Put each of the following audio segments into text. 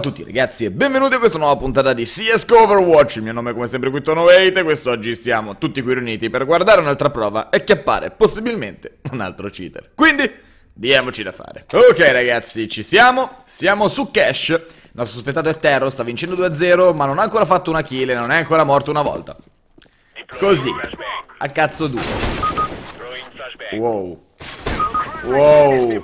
Ciao a tutti ragazzi e benvenuti a questa nuova puntata di CSGO Overwatch Il mio nome è come sempre qui tono 8 e quest'oggi siamo tutti qui riuniti per guardare un'altra prova e chiappare possibilmente un altro cheater Quindi diamoci da fare Ok ragazzi ci siamo, siamo su Cash Il nostro sospettato è Terro, sta vincendo 2-0 ma non ha ancora fatto una kill e non è ancora morto una volta Così, a cazzo duro Wow Wow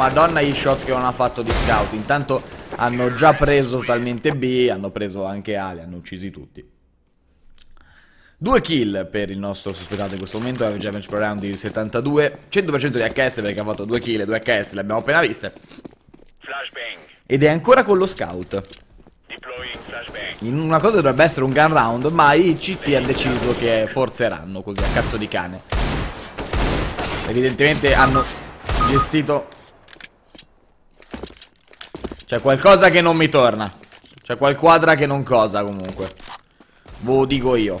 Madonna i shot che non ha fatto di scout. Intanto hanno già preso totalmente B, hanno preso anche A, li hanno uccisi tutti. Due kill per il nostro sospettato in questo momento, average damage per round di 72, 100% di HS perché ha fatto due kill e due HS, le abbiamo appena viste. Ed è ancora con lo scout. In una cosa dovrebbe essere un gun round, ma i CT ha deciso che forzeranno così a cazzo di cane. Evidentemente hanno gestito c'è qualcosa che non mi torna. C'è qualquadra che non cosa comunque. Boh, dico io.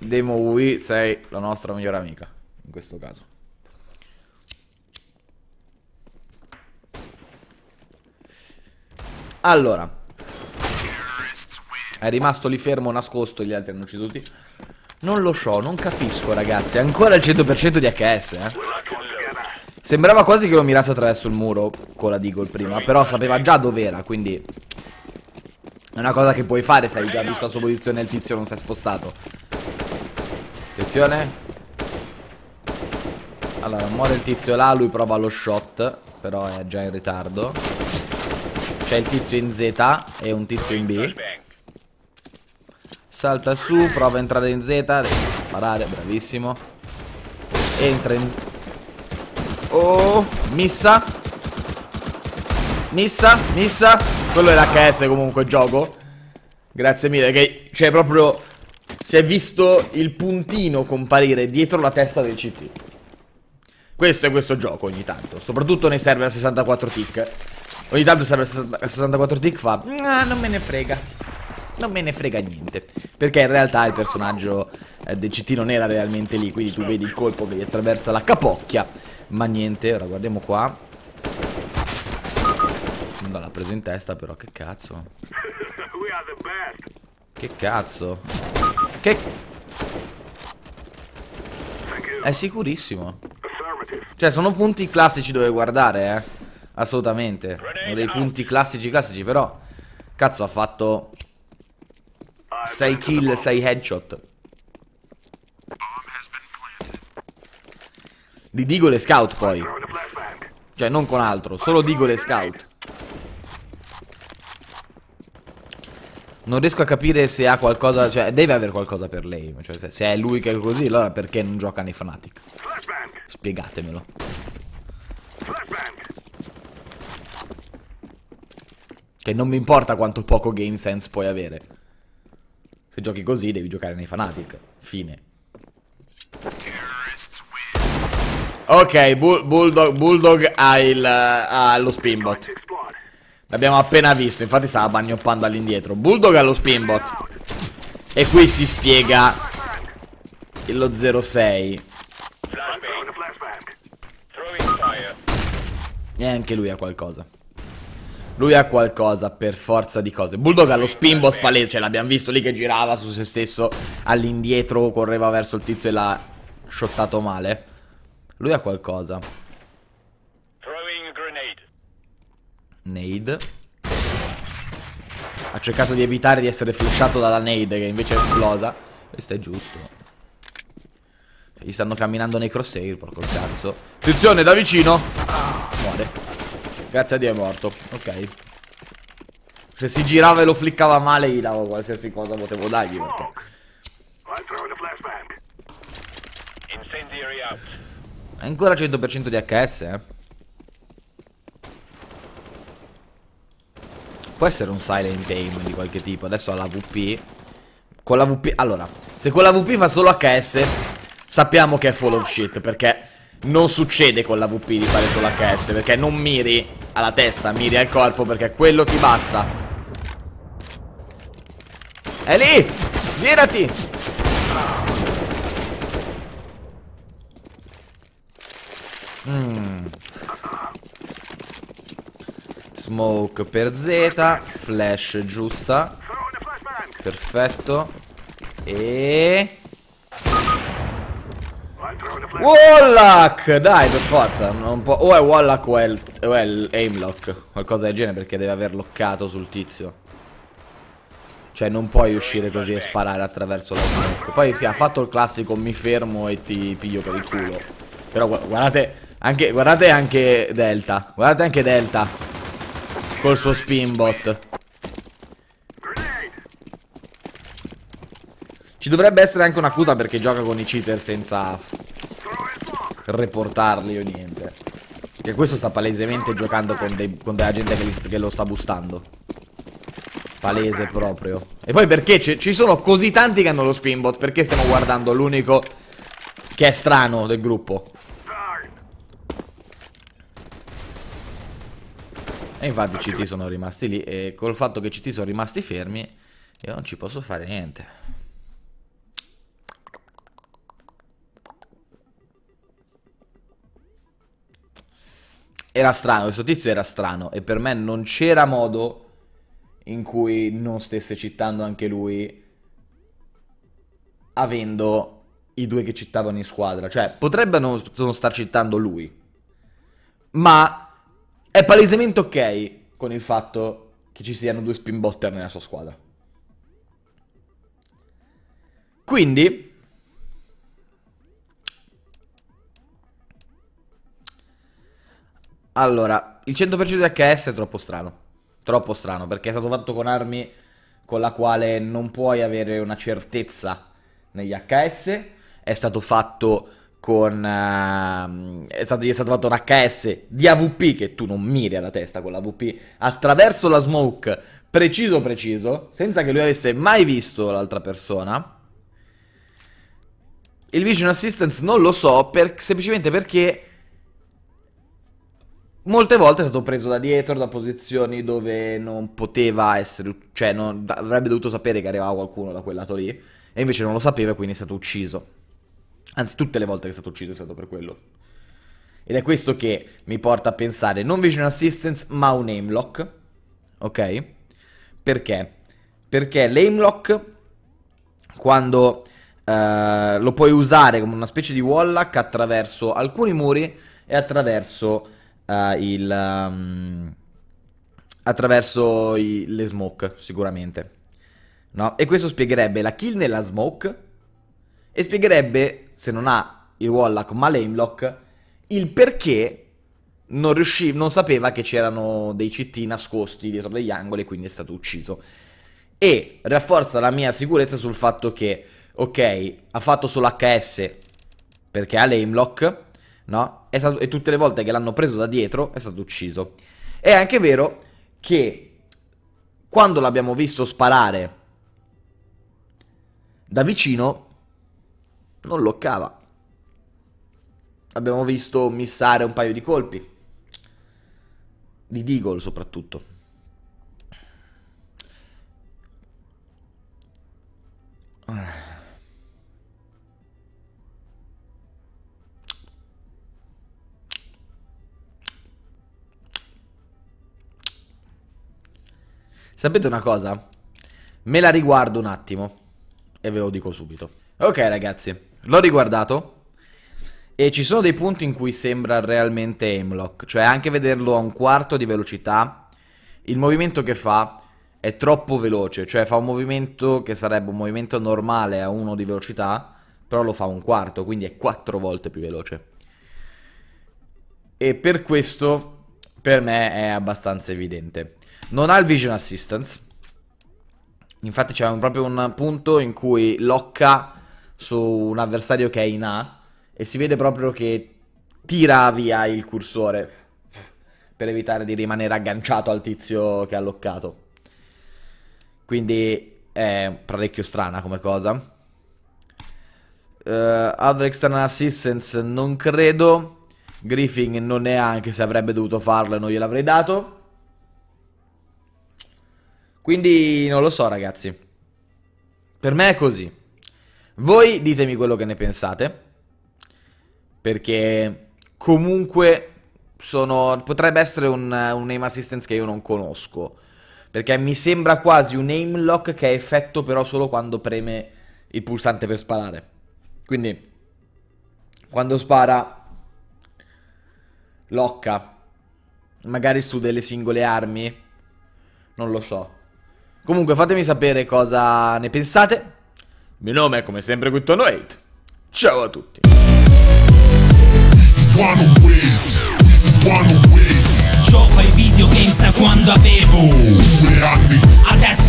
Demo Wii, sei la nostra migliore amica. In questo caso. Allora. È rimasto lì fermo, nascosto, gli altri hanno ucciso tutti. Non lo so, non capisco ragazzi. Ancora il 100% di HS, eh. Sembrava quasi che lo mirasse attraverso il muro con la Deagle prima, però sapeva già dov'era, quindi... È una cosa che puoi fare se hai già visto la sua posizione e il tizio non si è spostato. Attenzione. Allora, muore il tizio là, lui prova lo shot, però è già in ritardo. C'è il tizio in Z e un tizio in B. Salta su, prova a entrare in Z, deve sparare, bravissimo. Entra in Z Oh, missa. Missa, missa. Quello è l'HS comunque, gioco. Grazie mille, che cioè proprio si è visto il puntino comparire dietro la testa del CT. Questo è questo gioco ogni tanto, soprattutto nei server a 64 tick. Ogni tanto serve server a 64 tick fa, ah, non me ne frega non me ne frega niente. Perché in realtà il personaggio eh, del CT non era realmente lì. Quindi tu vedi il colpo che gli attraversa la capocchia. Ma niente, ora guardiamo qua. Non l'ha preso in testa però, che cazzo. Che cazzo. Che... È sicurissimo. Cioè, sono punti classici dove guardare, eh. Assolutamente. Sono dei punti classici classici, però... Cazzo, ha fatto... 6 kill, 6 headshot. Di Diggle Scout poi. Cioè non con altro, solo Diggle e Scout. Non riesco a capire se ha qualcosa, cioè deve avere qualcosa per lei. Cioè se è lui che è così, allora perché non gioca nei Fnatic? Spiegatemelo. Che non mi importa quanto poco game sense puoi avere. Se giochi così devi giocare nei Fnatic. Fine. Ok, Bull Bulldog, Bulldog ha, il, ha lo spinbot. L'abbiamo appena visto, infatti stava bagnoppando all'indietro. Bulldog ha lo spinbot. E qui si spiega lo 06. E anche lui ha qualcosa. Lui ha qualcosa per forza di cose. Bulldog ha lo spinbot palese, cioè l'abbiamo visto lì che girava su se stesso all'indietro, correva verso il tizio e l'ha shottato male. Lui ha qualcosa. Nade. Ha cercato di evitare di essere flashato dalla nade che invece è esplosa. Questo è giusto. Cioè, gli stanno camminando nei crosshair, porco cazzo. Attenzione, da vicino. Muore. Grazie a Dio è morto. Ok. Se si girava e lo fliccava male gli davo qualsiasi cosa potevo dargli perché... ancora 100% di HS, eh. Può essere un silent aim di qualche tipo. Adesso ha la VP. Con la VP... Allora, se con la VP fa solo HS, sappiamo che è full of shit, perché... Non succede con la VP di fare solo HS Perché non miri alla testa Miri al corpo perché quello ti basta È lì Girati Mm. Smoke per Z Flash giusta Perfetto E Wallach Dai per forza O è Wallach o è, il, o è aimlock Qualcosa del genere perché deve aver loccato sul tizio cioè non puoi uscire così e sparare attraverso la smoke Poi si sì, ha fatto il classico mi fermo e ti piglio per il culo Però guardate anche, guardate anche Delta. Guardate anche Delta. Col suo spinbot. Ci dovrebbe essere anche una cuta perché gioca con i cheater senza reportarli o niente. Che questo sta palesemente giocando con, dei, con della gente che, li, che, lo sta bustando. Palese proprio. E poi perché ci sono così tanti che hanno lo spinbot? Perché stiamo guardando l'unico che è strano del gruppo? infatti i CT sono rimasti lì e col fatto che i CT sono rimasti fermi io non ci posso fare niente. Era strano, questo tizio era strano e per me non c'era modo in cui non stesse citando anche lui avendo i due che cittavano in squadra. Cioè, potrebbe non, non star citando lui, ma è palesemente ok con il fatto che ci siano due spin botter nella sua squadra. Quindi, allora, il 100% di HS è troppo strano. Troppo strano, perché è stato fatto con armi con la quale non puoi avere una certezza negli HS. È stato fatto con uh, è stato, gli è stato fatto un HS di AVP che tu non miri alla testa con l'AVP attraverso la smoke preciso preciso senza che lui avesse mai visto l'altra persona il vision assistance non lo so per, semplicemente perché molte volte è stato preso da dietro da posizioni dove non poteva essere cioè non, avrebbe dovuto sapere che arrivava qualcuno da quel lato lì e invece non lo sapeva e quindi è stato ucciso Anzi, tutte le volte che è stato ucciso è stato per quello. Ed è questo che mi porta a pensare, non vision assistance, ma un aimlock. Ok? Perché? Perché l'aimlock, quando eh, lo puoi usare come una specie di wallhack attraverso alcuni muri e attraverso eh, il... Um, attraverso i, le smoke, sicuramente. No? E questo spiegherebbe la kill nella smoke e spiegherebbe se non ha il Wallach ma l'Aimlock, il perché non, riuscì, non sapeva che c'erano dei CT nascosti dietro degli angoli e quindi è stato ucciso. E rafforza la mia sicurezza sul fatto che, ok, ha fatto solo HS perché ha l'Aimlock, no? E, stato, e tutte le volte che l'hanno preso da dietro è stato ucciso. È anche vero che quando l'abbiamo visto sparare da vicino non lo cava. Abbiamo visto missare un paio di colpi. Di Deagle soprattutto. Sapete una cosa? Me la riguardo un attimo e ve lo dico subito. Ok ragazzi, L'ho riguardato. E ci sono dei punti in cui sembra realmente Aimlock. Cioè, anche vederlo a un quarto di velocità, il movimento che fa è troppo veloce. Cioè, fa un movimento che sarebbe un movimento normale a uno di velocità, però lo fa a un quarto, quindi è quattro volte più veloce. E per questo per me è abbastanza evidente. Non ha il vision assistance. Infatti c'è proprio un punto in cui locca su un avversario che è in A e si vede proprio che tira via il cursore per evitare di rimanere agganciato al tizio che ha loccato. Quindi è parecchio strana come cosa. Uh, eh, other external assistance non credo. Griffin non è anche se avrebbe dovuto farlo e non gliel'avrei dato. Quindi non lo so ragazzi. Per me è così. Voi ditemi quello che ne pensate, perché comunque sono, potrebbe essere un, un name assistance che io non conosco, perché mi sembra quasi un aim lock che ha effetto però solo quando preme il pulsante per sparare. Quindi, quando spara, locca, magari su delle singole armi, non lo so. Comunque fatemi sapere cosa ne pensate, il mio nome è come sempre Quintono8. Ciao a tutti. Gioco ai videogames da quando avevo due anni. Adesso